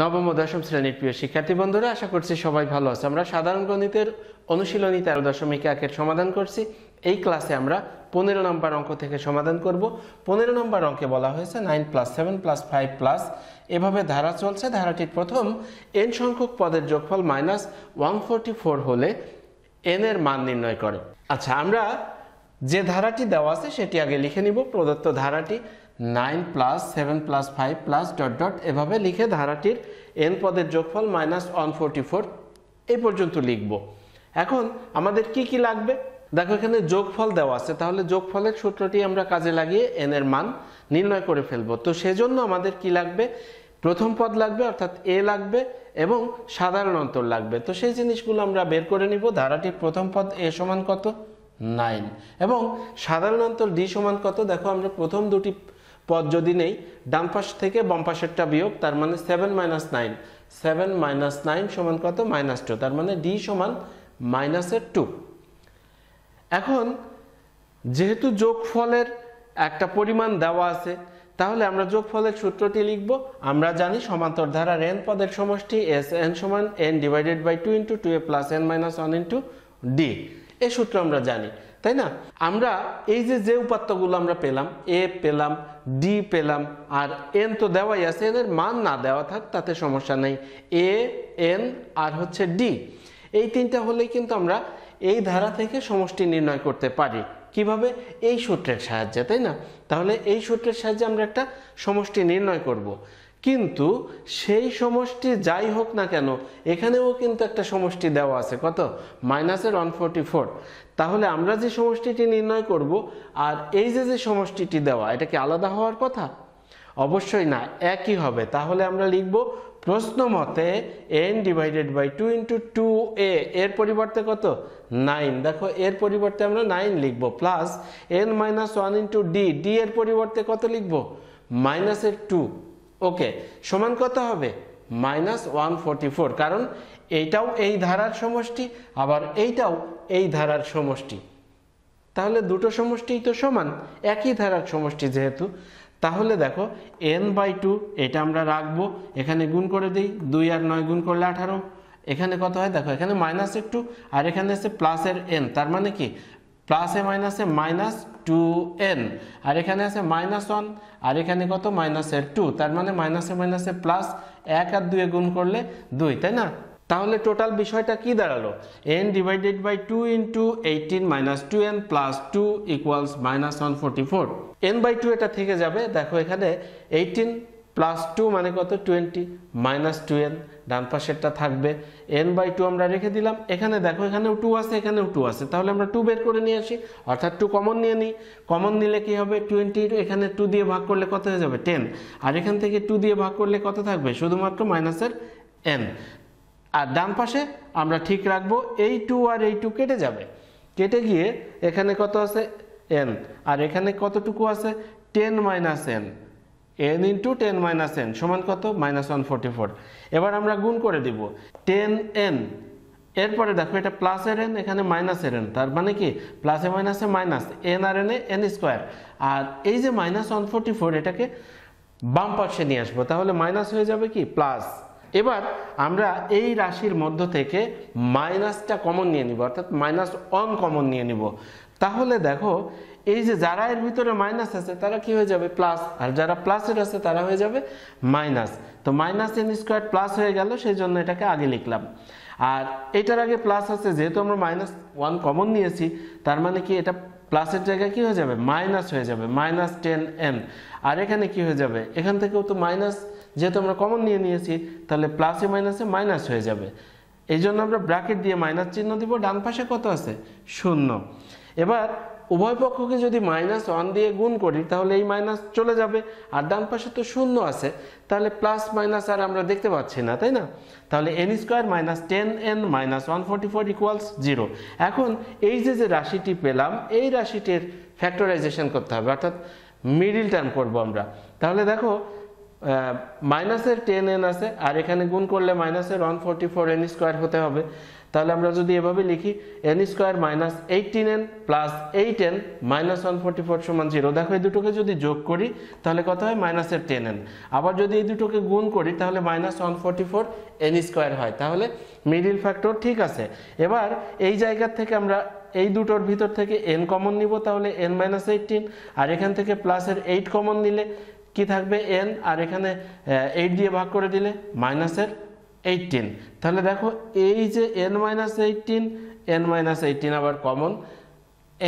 নবম ও দশম শ্রেণীর প্রিয় শিক্ষার্থী বন্ধুরা আশা করছি সবাই ভালো আছে আমরা সাধারণ গণিতের অনুশীলনী তেরো দশমিক একের সমাধান করছি এই ক্লাসে আমরা পনেরো নম্বর অঙ্ক থেকে সমাধান করব পনেরো নম্বর অঙ্কে বলা হয়েছে nine plus seven plus five plus এভাবে ধারা চলছে ধারাটির প্রথম এন সংখ্যক পদের যোগফল মাইনাস ওয়ান ফোরটি ফোর হলে এন এর মান নির্ণয় করে আচ্ছা আমরা যে ধারাটি দেওয়া আছে সেটি আগে লিখে নিব প্রদত্ত ধারাটি nine plus seven plus five plus dot dot এভাবে লিখে ধারাটির এন পদের যোগফল মাইনাস ওয়ান ফোরটি ফোর এই পর্যন্ত লিখব এখন আমাদের কি কি লাগবে দেখো এখানে যোগফল দেওয়া আছে তাহলে যোগফলের সূত্রটি আমরা কাজে লাগিয়ে এন এর মান নির্ণয় করে ফেলব তো সেজন্য আমাদের কি লাগবে প্রথম পদ লাগবে অর্থাৎ এ লাগবে এবং সাধারণ অন্তর লাগবে তো সেই জিনিসগুলো আমরা বের করে নিব ধারাটির প্রথম পদ এ সমান কত নাইন এবং সাধারণ অন্তর ডি সমান কত দেখো আমরা প্রথম দুটি পদ যদি নেই ডান পাশ থেকে বাম পাশেরটা বিয়োগ তার মানে seven minus nine seven minus nine সমান কত মাইনাস টু তার মানে ডি সমান মাইনাসের টু এখন যেহেতু যোগফলের একটা পরিমাণ দেওয়া আছে তাহলে আমরা যোগফলের সূত্রটি লিখব আমরা জানি সমান্তর ধারার এন পদের সমষ্টি এস এন সমান N divided by two into two A plus N minus one into D এ সূত্র আমরা জানি তাই না আমরা এই যে যে উপাত্তগুলো আমরা পেলাম এ পেলাম ডি পেলাম আর এন তো দেওয়াই আছে এদের মান না দেওয়া থাক তাতে সমস্যা নেই এ এন আর হচ্ছে ডি এই তিনটা হলেই কিন্তু আমরা এই ধারা থেকে সমষ্টি নির্ণয় করতে পারি কিভাবে এই সূত্রের সাহায্যে তাই না তাহলে এই সূত্রের সাহায্যে আমরা একটা সমষ্টি নির্ণয় করব। কিন্তু সেই সমষ্টি যাই হোক না কেন এখানেও কিন্তু একটা সমষ্টি দেওয়া আছে কত মাইনাসের ওয়ান ফোরটি ফোর তাহলে আমরা যে সমষ্টিটি নির্ণয় করব আর এই যে যে সমষ্টিটি দেওয়া এটা কি আলাদা হওয়ার কথা অবশ্যই না একই হবে তাহলে আমরা লিখব প্রশ্ন মতে N divided by two into two এ এর পরিবর্তে কত নাইন দেখো এর পরিবর্তে আমরা নাইন লিখব plus N minus one into D D এর পরিবর্তে কত লিখব মাইনাসের টু ওকে সমান কত হবে মাইনাস ওয়ান কারণ এইটাও এই ধারার সমষ্টি আবার এইটাও এই ধারার সমষ্টি তাহলে দুটো সমষ্টিই তো সমান একই ধারার সমষ্টি যেহেতু তাহলে দেখো এন বাই টু এটা আমরা রাখবো এখানে গুণ করে দিই দুই আর নয় গুণ করলে আঠারো এখানে কত হয় দেখো এখানে মাইনাস একটু আর এখানে এসে প্লাসের এন তার মানে কি প্লাসে মাইনাসে মাইনাস টু এন আর এখানে আছে মাইনাস ওয়ান আর এখানে কত মাইনাসে টু তার মানে মাইনাসে মাইনাসে প্লাস এক আর দুয়ে গুণ করলে দুই তাই না তাহলে টোটাল বিষয়টা কি দাঁড়ালো N divided by two into eighteen minus two N plus two equals minus one forty four N by two এটা থেকে যাবে দেখো এখানে এইটিন প্লাস টু মানে কত টোয়েন্টি মাইনাস টু এন ডান পাশেরটা থাকবে এন বাই টু আমরা রেখে দিলাম এখানে দেখো এখানেও টু আছে এখানেও টু আছে তাহলে আমরা টু বের করে নিয়ে আসি অর্থাৎ টু কমন নিয়ে নিই কমন নিলে কি হবে টোয়েন্টি এখানে টু দিয়ে ভাগ করলে কত হয়ে যাবে টেন আর এখান থেকে টু দিয়ে ভাগ করলে কত থাকবে শুধুমাত্র মাইনাসের এন আর ডান পাশে আমরা ঠিক রাখবো এই টু আর এই টু কেটে যাবে কেটে গিয়ে এখানে কত আছে এন আর এখানে কতটুকু আছে ten minus N N into ten minus N সমান কত মাইনাস ওয়ান ফোরটি ফোর এবার আমরা গুণ করে দিব টেন এন এরপরে দেখো এটা প্লাসের এন এখানে মাইনাসের এন তার মানে কি প্লাসে মাইনাসে মাইনাস এন আর এন এ এন স্কোয়ার আর এই যে মাইনাস ওয়ান ফোরটি ফোর এটাকে বাম পাশে নিয়ে আসবো তাহলে মাইনাস হয়ে যাবে কি প্লাস এবার আমরা এই রাশির মধ্য থেকে মাইনাসটা কমন নিয়ে নিব অর্থাৎ মাইনাস ওয়ান কমন নিয়ে নিব তাহলে দেখো এই যে যারা এর ভিতরে মাইনাস আছে তারা কি হয়ে যাবে প্লাস আর যারা প্লাসের আছে তারা হয়ে যাবে মাইনাস তো মাইনাস এন স্কোয়ার প্লাস হয়ে গেল সেই জন্য এটাকে আগে লিখলাম আর এটার আগে প্লাস আছে যেহেতু আমরা মাইনাস ওয়ান কমন নিয়েছি তার মানে কি এটা প্লাসের জায়গায় কি হয়ে যাবে মাইনাস হয়ে যাবে মাইনাস টেন এন আর এখানে কি হয়ে যাবে এখান থেকেও তো মাইনাস যেহেতু আমরা কমন নিয়ে নিয়েছি তাহলে প্লাসে মাইনাসে মাইনাস হয়ে যাবে এই জন্য আমরা ব্র্যাকেট দিয়ে মাইনাস চিহ্ন দিব ডান পাশে কত আছে শূন্য এবার উভয় পক্ষকে যদি মাইনাস ওয়ান দিয়ে গুণ করি তাহলে এই মাইনাস চলে যাবে আর ডান পাশে তো শূন্য আছে তাহলে প্লাস মাইনাস আর আমরা দেখতে পাচ্ছি না তাই না তাহলে N square minus ten N minus one forty four equals zero এখন এই যে যে রাশিটি পেলাম এই রাশিটির ফ্যাক্টরাইজেশন করতে হবে অর্থাৎ মিডিল টার্ম করবো আমরা তাহলে দেখো মাইনাসের টেন এন আছে আর এখানে গুণ করলে মাইনাসের one forty four N square হতে হবে তাহলে আমরা যদি এভাবে লিখি N square minus eighteen N plus eight N minus one forty four সমান জিরো দেখো এই দুটোকে যদি যোগ করি তাহলে কত হয় মাইনাসের টেন এন আবার যদি এই দুটোকে গুণ করি তাহলে minus one forty four N square হয় তাহলে মিডিল ফ্যাক্টর ঠিক আছে এবার এই জায়গার থেকে আমরা এই দুটোর ভিতর থেকে এন কমন নিব তাহলে এন মাইনাস এইটিন আর এখান থেকে প্লাসের এইট কমন নিলে কি থাকবে এন আর এখানে এইট দিয়ে ভাগ করে দিলে মাইনাসের এইটিন তাহলে দেখো এই যে N minus eighteen N minus eighteen আবার কমন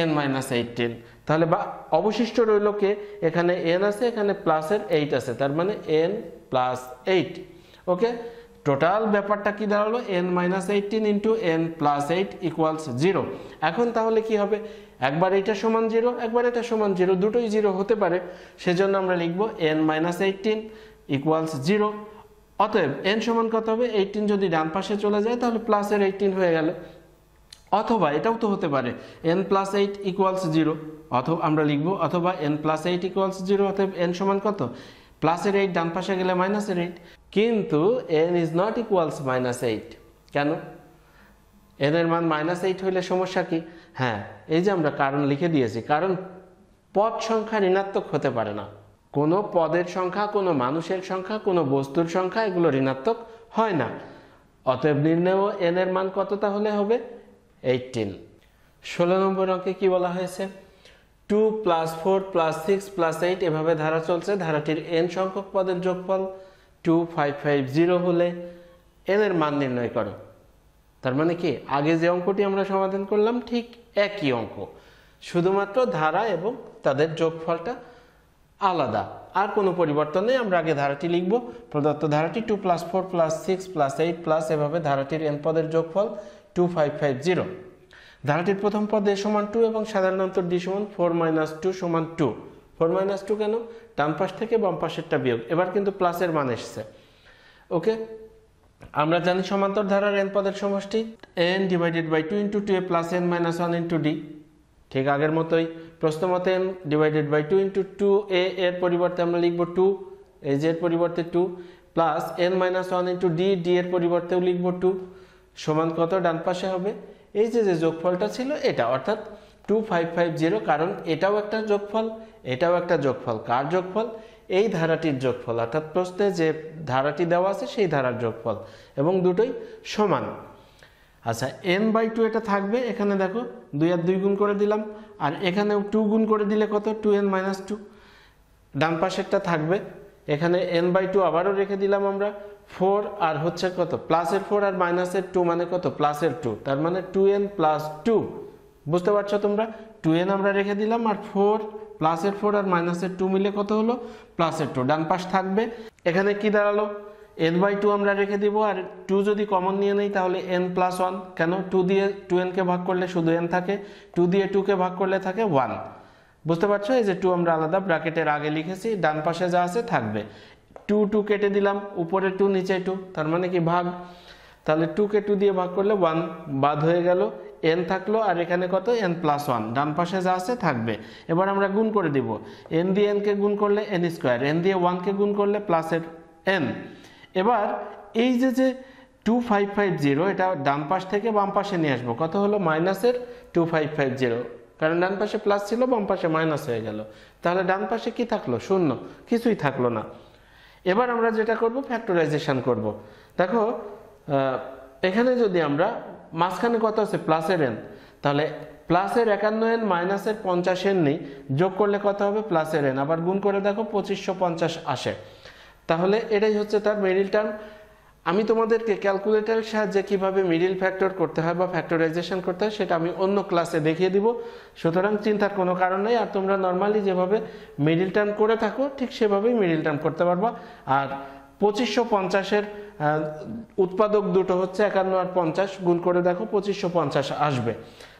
এন মাইনাস এইটিন তাহলে বা অবশিষ্ট রইল কে এখানে এন আছে এখানে প্লাসের এইট আছে তার মানে N plus eight okay total ব্যাপারটা কি দাঁড়ালো N minus eighteen into N plus eight equals zero এখন তাহলে কি হবে একবার এইটা সমান জিরো একবার এটা সমান জিরো দুটোই জিরো হতে পারে সেজন্য আমরা লিখব N minus eighteen equals zero অতএব এন সমান কত হবে এইটিন যদি ডান পাশে চলে যায় তাহলে প্লাসের এইটিন হয়ে গেল অথবা এটাও তো হতে পারে n plus eight equals zero অথবা আমরা লিখবো অথবা n plus eight equals zero অতএব এন সমান কত প্লাসের এইট ডান পাশে গেলে মাইনাসের এইট কিন্তু n is not equals minus eight কেন এনের মান মাইনাস এইট হইলে সমস্যা কি হ্যাঁ এই যে আমরা কারণ লিখে দিয়েছি কারণ পদ সংখ্যা ঋণাত্মক হতে পারে না কোনো পদের সংখ্যা কোনো মানুষের সংখ্যা কোনো বস্তুর সংখ্যা এগুলো ঋণাত্মক হয় না অতএব নির্ণয় এন এর মান কত তাহলে হবে এইটিন ষোলো নম্বর অঙ্কে কি বলা হয়েছে two plus four plus six plus eight এভাবে ধারা চলছে ধারাটির এন সংখ্যক পদের যোগফল টু ফাইভ ফাইভ জিরো হলে এন এর মান নির্ণয় করো তার মানে কি আগে যে অঙ্কটি আমরা সমাধান করলাম ঠিক একই অঙ্ক শুধুমাত্র ধারা এবং তাদের যোগফলটা আলাদা আর কোনো পরিবর্তন নেই আমরা আগে ধারাটি লিখব প্রদত্ত ধারাটি two plus four plus six plus eight plus এভাবে ধারাটির এন পদের যোগফল টু ফাইভ ফাইভ জিরো ধারাটির প্রথম পদ এ সমান টু এবং সাধারণত ডি সমান ফোর মাইনাস টু সমান টু ফোর মাইনাস টু কেন ডান পাশ থেকে বাম পাশেরটা বিয়োগ এবার কিন্তু প্লাসের মান এসছে ওকে আমরা জানি সমান্তর ধারার এন পদের সমষ্টি n divided by two into two A plus N minus one into d ঠিক আগের মতোই প্রশ্ন মতে N divided by two into two এ এর পরিবর্তে আমরা লিখব টু এ যে এর পরিবর্তে two plus N minus one into D D এর পরিবর্তেও লিখব টু সমান কত ডান পাশে হবে এই যে যে যোগফলটা ছিল এটা অর্থাৎ টু ফাইভ ফাইভ জিরো কারণ এটাও একটা যোগফল এটাও একটা যোগফল কার যোগফল এই ধারাটির যোগফল অর্থাৎ প্রশ্নে যে ধারাটি দেওয়া আছে সেই ধারার যোগফল এবং দুটোই সমান আচ্ছা এন বাই টু এটা থাকবে এখানে দেখো দুই আর দুই গুণ করে দিলাম আর এখানেও টু গুণ করে দিলে কত টু এন মাইনাস টু ডান পাশেরটা থাকবে এখানে এন বাই টু আবারও রেখে দিলাম আমরা ফোর আর হচ্ছে কত প্লাসের ফোর আর মাইনাসের টু মানে কত প্লাসের টু তার মানে টু এন প্লাস টু বুঝতে পারছো তোমরা টু এন আমরা রেখে দিলাম আর ফোর প্লাসের ফোর আর মাইনাসের টু মিলে কত হলো প্লাসের টু ডান পাশ থাকবে এখানে কি দাঁড়ালো এন বাই টু আমরা রেখে দিব আর টু যদি কমন নিয়ে নেই তাহলে এন প্লাস ওয়ান কেন টু দিয়ে টু এনকে ভাগ করলে শুধু এন থাকে টু দিয়ে টুকে ভাগ করলে থাকে ওয়ান বুঝতে পারছো এই যে টু আমরা আলাদা ব্র্যাকেটের আগে লিখেছি ডান পাশে যা আছে থাকবে টু টু কেটে দিলাম উপরে টু নিচে টু তার মানে কি ভাগ তাহলে টুকে টু দিয়ে ভাগ করলে ওয়ান বাদ হয়ে গেল এন থাকলো আর এখানে কত এন প্লাস ওয়ান ডান পাশে যা আছে থাকবে এবার আমরা গুণ করে দিব এন দিয়ে এনকে গুণ করলে এন স্কোয়ার এন দিয়ে ওয়ানকে গুণ করলে প্লাসের এন এবার এই যে যে টু ফাইভ ফাইভ জিরো এটা ডান পাশ থেকে বাম পাশে নিয়ে আসবো কত হলো মাইনাসের টু ফাইভ ফাইভ জিরো কারণ ডান পাশে প্লাস ছিল বাম পাশে মাইনাস হয়ে গেল তাহলে ডান পাশে কি থাকলো শূন্য কিছুই থাকলো না এবার আমরা যেটা করব ফ্যাক্টরাইজেশন করব দেখো এখানে যদি আমরা মাঝখানে কত আছে প্লাসের এন তাহলে প্লাসের একান্ন এন মাইনাসের পঞ্চাশ এন নেই যোগ করলে কত হবে প্লাসের এন আবার গুণ করে দেখো পঁচিশশো পঞ্চাশ আসে তাহলে এটাই হচ্ছে তার মিডিল টার্ম আমি তোমাদেরকে ক্যালকুলেটারের সাহায্যে কীভাবে মিডিল ফ্যাক্টর করতে হয় বা ফ্যাক্টরাইজেশন করতে হয় সেটা আমি অন্য ক্লাসে দেখিয়ে দিব সুতরাং চিন্তার কোনো কারণ নেই আর তোমরা নর্মালি যেভাবে মিডিল টার্ম করে থাকো ঠিক সেভাবেই মিডিল টার্ম করতে পারবা আর পঁচিশশো পঞ্চাশের হ্যাঁ, উৎপাদক দুটো হচ্ছে একান্ন আর পঞ্চাশ গুণ করে দেখো পঁচিশশো পঞ্চাশ আসবে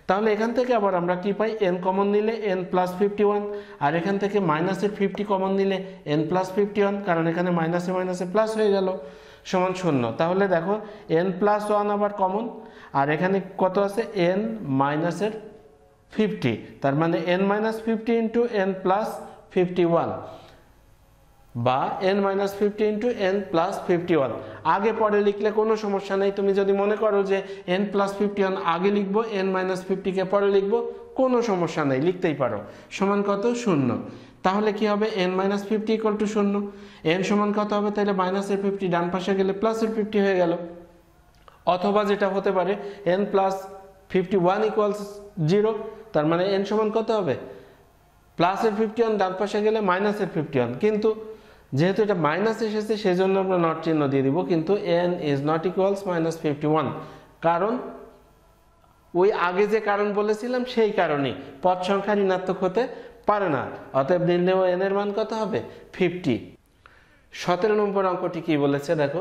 তাহলে এখান থেকে আবার আমরা কি পাই এন কমন নিলে এন প্লাস ফিফটি ওয়ান আর এখান থেকে মাইনাসের ফিফটি কমন নিলে এন প্লাস ফিফটি ওয়ান কারণ এখানে মাইনাসে মাইনাসে প্লাস হয়ে গেল সমান শূন্য তাহলে দেখো এন প্লাস ওয়ান আবার কমন আর এখানে কত আছে এন মাইনাসের ফিফটি তার মানে n minus fifty into N plus fifty one বা n minus fifty into N plus fifty one আগে পরে লিখলে কোনো সমস্যা নেই তুমি যদি মনে করো যে এন প্লাস ফিফটি ওয়ান আগে লিখবো এন মাইনাস ফিফটিকে পরে লিখবো কোনো সমস্যা নেই লিখতেই পারো সমান কত শূন্য তাহলে কি হবে n minus fifty equal to শূন্য এন সমান কত হবে তাহলে মাইনাসের ফিফটি ডান পাশে গেলে প্লাসের ফিফটি হয়ে গেল অথবা যেটা হতে পারে n plus fifty one equals zero তার মানে এন সমান কত হবে প্লাসের ফিফটি ওয়ান ডান পাশে গেলে মাইনাসের ফিফটি ওয়ান কিন্তু যেহেতু এটা মাইনাস এসেছে সেই জন্য আমরা নট চিহ্ন দিয়ে দিব কিন্তু n is not equals minus fifty one কারণ ওই আগে যে কারণ বলেছিলাম সেই কারণে পদ সংখ্যা ঋণাত্মক হতে পারে না অতএব নির্ণয় এন এর মান কত হবে ফিফটি সতেরো নম্বর অঙ্কটি কি বলেছে দেখো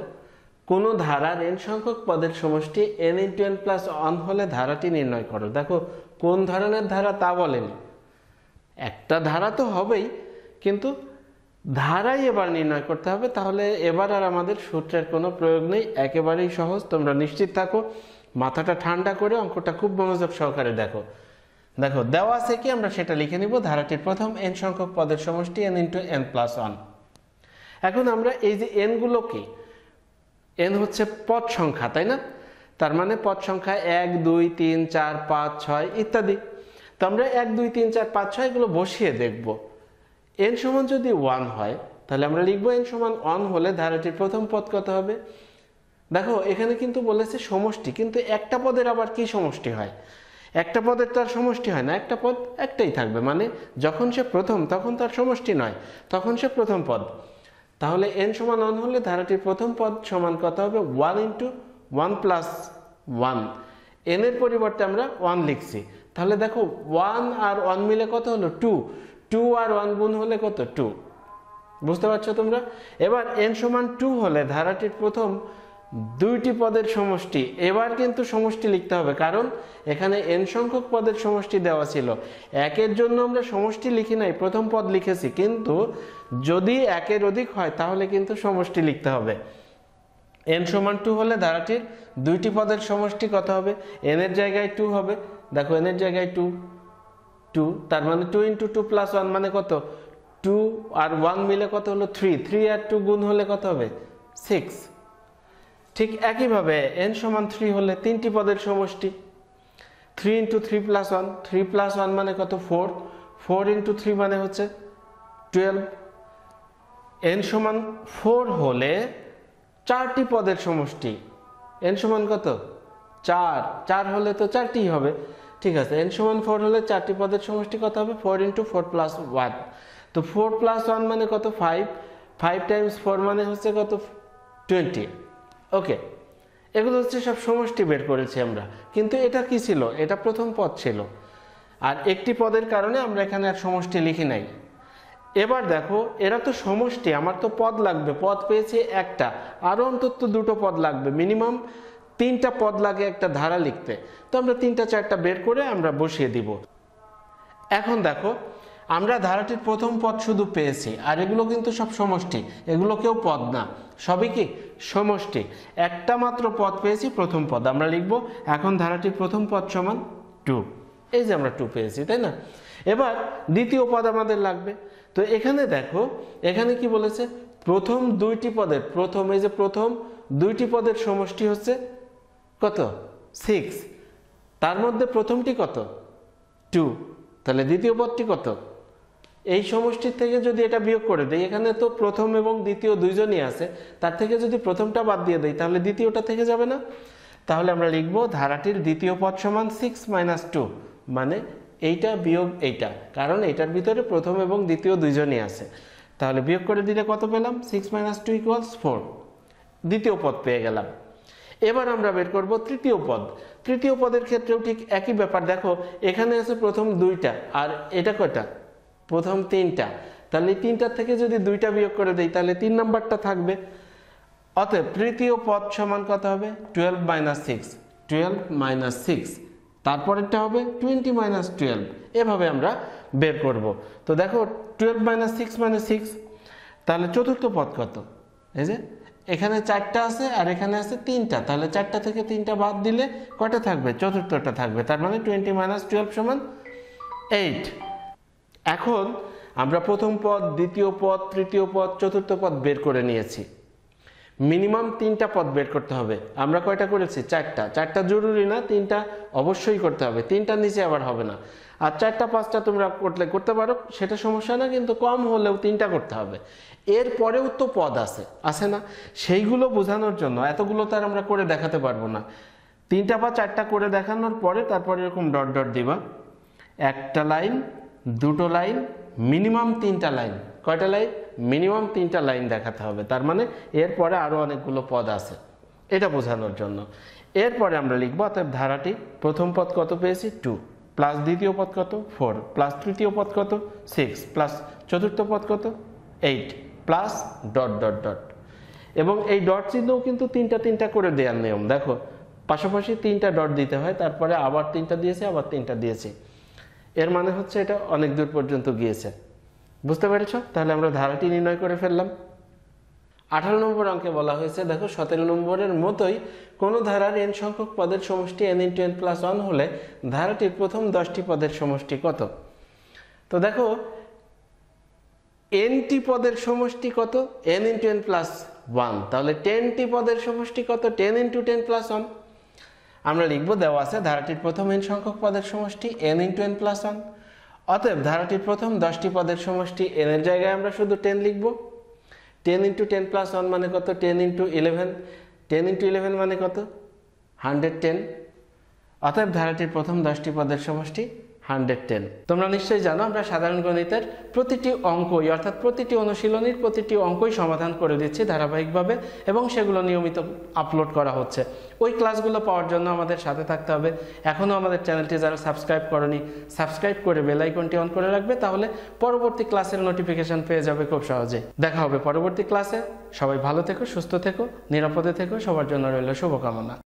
কোনো ধারার এন সংখ্যক পদের সমষ্টি n into N plus one হলে ধারাটি নির্ণয় করো দেখো কোন ধরনের ধারা তা বলেনি একটা ধারা তো হবেই কিন্তু ধারাই এবার নির্ণয় করতে হবে তাহলে এবার আর আমাদের সূত্রের কোনো প্রয়োগ নেই একেবারেই সহজ তোমরা নিশ্চিত থাকো মাথাটা ঠান্ডা করে অঙ্কটা খুব মনোযোগ সহকারে দেখো দেখো দেওয়া আছে কি আমরা সেটা লিখে নিব ধারাটির প্রথম এন সংখ্যক পদের সমষ্টি n into N plus one এখন আমরা এই যে এনগুলোকে এন হচ্ছে পদ সংখ্যা তাই না তার মানে পদ সংখ্যা এক দুই তিন চার পাঁচ ছয় ইত্যাদি তো আমরা এক দুই তিন চার পাঁচ ছয় এগুলো বসিয়ে দেখবো এন সমান যদি ওয়ান হয় তাহলে আমরা লিখবো এন সমান ওয়ান হলে ধারাটির প্রথম পদ কত হবে দেখো এখানে কিন্তু বলেছে সমষ্টি কিন্তু একটা পদের আবার কি সমষ্টি হয় একটা পদের তার সমষ্টি হয় না একটা পদ একটাই থাকবে মানে যখন সে প্রথম তখন তার সমষ্টি নয় তখন সে প্রথম পদ তাহলে এন সমান ওয়ান হলে ধারাটির প্রথম পদ সমান কত হবে one into one plus one এনের পরিবর্তে আমরা ওয়ান লিখছি তাহলে দেখো ওয়ান আর ওয়ান মিলে কত হলো টু টু আর ওয়ান গুণ হলে কত টু বুঝতে পারছো তোমরা এবার এন সমান টু হলে ধারাটির প্রথম দুইটি পদের সমষ্টি এবার কিন্তু সমষ্টি লিখতে হবে কারণ এখানে এন সংখ্যক পদের সমষ্টি দেওয়া ছিল একের জন্য আমরা সমষ্টি লিখি নাই প্রথম পদ লিখেছি কিন্তু যদি একের অধিক হয় তাহলে কিন্তু সমষ্টি লিখতে হবে এন সমান টু হলে ধারাটির দুইটি পদের সমষ্টি কত হবে এনের জায়গায় টু হবে দেখো এনের জায়গায় টু টু তার মানে two into two plus one মানে কত টু আর ওয়ান মিলে কত হলো থ্রি থ্রি আর টু গুণ হলে কত হবে সিক্স ঠিক একইভাবে এন সমান থ্রি হলে তিনটি পদের সমষ্টি three into three plus one three plus one মানে কত ফোর ফোর ইন্টু থ্রি মানে হচ্ছে টুয়েলভ এন সমান ফোর হলে চারটি পদের সমষ্টি এন সমান কত চার চার হলে তো চারটি হবে ঠিক আছে এন সমান ফোর হলে চারটি পদের সমষ্টি কত হবে four into four plus one তো ফোর প্লাস ওয়ান মানে কত ফাইভ ফাইভ টাইমস ফোর মানে হচ্ছে কত টোয়েন্টি ওকে এগুলো হচ্ছে সব সমষ্টি বের করেছি আমরা কিন্তু এটা কি ছিল এটা প্রথম পদ ছিল আর একটি পদের কারণে আমরা এখানে আর সমষ্টি লিখি নাই এবার দেখো এরা তো সমষ্টি আমার তো পদ লাগবে পদ পেয়েছে একটা আরও অন্তত দুটো পদ লাগবে মিনিমাম তিনটা পদ লাগে একটা ধারা লিখতে তো আমরা তিনটা চারটা বের করে আমরা বসিয়ে দিব এখন দেখো আমরা ধারাটির প্রথম পদ শুধু পেয়েছি আর এগুলো কিন্তু সব সমষ্টি এগুলো কেউ পদ না সবই কি সমষ্টি একটা মাত্র পদ পেয়েছি প্রথম পদ আমরা লিখব এখন ধারাটির প্রথম পদ সমান টু এই যে আমরা টু পেয়েছি তাই না এবার দ্বিতীয় পদ আমাদের লাগবে তো এখানে দেখো এখানে কি বলেছে প্রথম দুইটি পদের প্রথম এই যে প্রথম দুইটি পদের সমষ্টি হচ্ছে কত সিক্স তার মধ্যে প্রথমটি কত টু তাহলে দ্বিতীয় পদটি কত এই সমষ্টির থেকে যদি এটা বিয়োগ করে দেয় এখানে তো প্রথম এবং দ্বিতীয় দুইজনই আছে তার থেকে যদি প্রথমটা বাদ দিয়ে দেয় তাহলে দ্বিতীয়টা থেকে যাবে না তাহলে আমরা লিখব ধারাটির দ্বিতীয় পদ সমান সিক্স মাইনাস টু মানে এইটা বিয়োগ এইটা কারণ এটার ভিতরে প্রথম এবং দ্বিতীয় দুইজনই আছে তাহলে বিয়োগ করে দিলে কত পেলাম six minus two equals four দ্বিতীয় পদ পেয়ে গেলাম এবার আমরা বের করব তৃতীয় পদ তৃতীয় পদের ক্ষেত্রেও ঠিক একই ব্যাপার দেখো এখানে আছে প্রথম দুইটা আর এটা কটা প্রথম তিনটা তাহলে এই তিনটার থেকে যদি দুইটা বিয়োগ করে দেই তাহলে তিন নাম্বারটা থাকবে অতএব তৃতীয় পদ সমান কত হবে twelve minus six twelve minus six তারপরেরটা হবে টোয়েন্টি মাইনাস টুয়েলভ এভাবে আমরা বের করব তো দেখো twelve minus six minus six তাহলে চতুর্থ পদ কত এই যে এখানে চারটা আছে আর এখানে আছে তিনটা তাহলে চারটা থেকে তিনটা বাদ দিলে কটা থাকবে চতুর্থটা থাকবে তার মানে টোয়েন্টি মাইনাস টুয়েলভ সমান এইট এখন আমরা প্রথম পদ দ্বিতীয় পদ তৃতীয় পদ চতুর্থ পদ বের করে নিয়েছি মিনিমাম তিনটা পদ বের করতে হবে আমরা কয়টা করেছি চারটা চারটা জরুরি না তিনটা অবশ্যই করতে হবে তিনটা নিচে আবার হবে না আর চারটা পাঁচটা তোমরা করলে করতে পারো সেটা সমস্যা না কিন্তু কম হলেও তিনটা করতে হবে এর পরেও তো পদ আছে আছে না সেইগুলো বোঝানোর জন্য এতগুলো তার আমরা করে দেখাতে পারবো না তিনটা বা চারটা করে দেখানোর পরে তারপরে এরকম ডট ডট দিবা একটা লাইন দুটো লাইন মিনিমাম তিনটা লাইন কয়টা লাইন মিনিমাম তিনটা লাইন দেখাতে হবে তার মানে এরপরে আরও অনেকগুলো পদ আছে এটা বোঝানোর জন্য এরপরে আমরা লিখব অতএব ধারাটি প্রথম পদ কত পেয়েছি টু প্লাস দ্বিতীয় পদ কত ফোর প্লাস তৃতীয় পদ কত সিক্স প্লাস চতুর্থ পদ কত eight plus dot dot dot এবং এই ডট চিহ্নও কিন্তু তিনটা তিনটা করে দেওয়ার নিয়ম দেখো পাশাপাশি তিনটা ডট দিতে হয় তারপরে আবার তিনটা দিয়েছে আবার তিনটা দিয়েছে এর মানে হচ্ছে এটা অনেক দূর পর্যন্ত গিয়েছে বুঝতে পেরেছ তাহলে আমরা ধারাটি নির্ণয় করে ফেললাম আঠারো নম্বর অঙ্কে বলা হয়েছে দেখো সতেরো নম্বরের মতোই কোনো ধারার এন সংখ্যক পদের সমষ্টি n into N plus one হলে ধারাটির প্রথম দশটি পদের সমষ্টি কত তো দেখো এনটি পদের সমষ্টি কত n into N plus one তাহলে টেনটি পদের সমষ্টি কত ten into ten plus one আমরা লিখব দেওয়া আছে ধারাটির প্রথম এন সংখ্যক পদের সমষ্টি n into N plus one অতএব ধারাটির প্রথম দশটি পদের সমষ্টি এনের জায়গায় আমরা শুধু টেন লিখবো ten into ten plus one মানে কত ten into eleven ten into eleven মানে কত হান্ড্রেড টেন অতএব ধারাটির প্রথম দশটি পদের সমষ্টি হান্ড্রেড টেন তোমরা নিশ্চয়ই জানো আমরা সাধারণ গণিতের প্রতিটি অঙ্কই অর্থাৎ প্রতিটি অনুশীলনীর প্রতিটি অঙ্কই সমাধান করে দিচ্ছি ধারাবাহিকভাবে এবং সেগুলো নিয়মিত আপলোড করা হচ্ছে ওই ক্লাসগুলো পাওয়ার জন্য আমাদের সাথে থাকতে হবে এখনও আমাদের চ্যানেলটি যারা সাবস্ক্রাইব করনি সাবস্ক্রাইব করে বেলাইকনটি অন করে রাখবে তাহলে পরবর্তী ক্লাসের নোটিফিকেশান পেয়ে যাবে খুব সহজে দেখা হবে পরবর্তী ক্লাসে সবাই ভালো থেকো সুস্থ থেকো নিরাপদে থেকো সবার জন্য রইল শুভকামনা